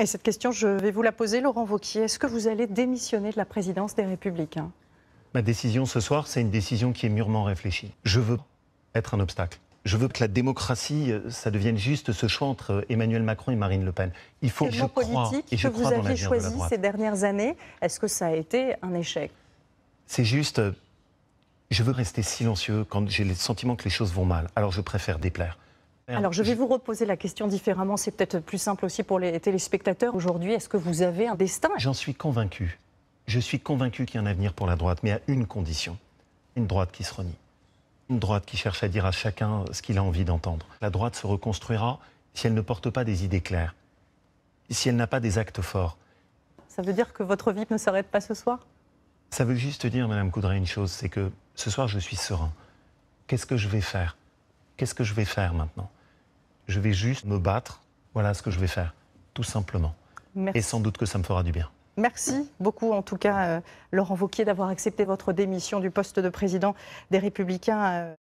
Et cette question, je vais vous la poser, Laurent Vauquier. Est-ce que vous allez démissionner de la présidence des Républicains Ma décision ce soir, c'est une décision qui est mûrement réfléchie. Je veux être un obstacle. Je veux que la démocratie, euh, ça devienne juste ce choix entre euh, Emmanuel Macron et Marine Le Pen. Il faut, que je crois, et je que vous dans choisi ces dernières années, est-ce que ça a été un échec C'est juste, euh, je veux rester silencieux quand j'ai le sentiment que les choses vont mal. Alors je préfère déplaire. Alors je vais vous reposer la question différemment, c'est peut-être plus simple aussi pour les téléspectateurs. Aujourd'hui, est-ce que vous avez un destin J'en suis convaincu. Je suis convaincu qu'il y a un avenir pour la droite, mais à une condition. Une droite qui se renie. Une droite qui cherche à dire à chacun ce qu'il a envie d'entendre. La droite se reconstruira si elle ne porte pas des idées claires, si elle n'a pas des actes forts. Ça veut dire que votre vie ne s'arrête pas ce soir Ça veut juste dire, Madame Coudray, une chose, c'est que ce soir, je suis serein. Qu'est-ce que je vais faire Qu'est-ce que je vais faire maintenant je vais juste me battre. Voilà ce que je vais faire, tout simplement. Et sans doute que ça me fera du bien. Merci beaucoup, en tout cas, euh, Laurent Vauquier, d'avoir accepté votre démission du poste de président des Républicains. Euh.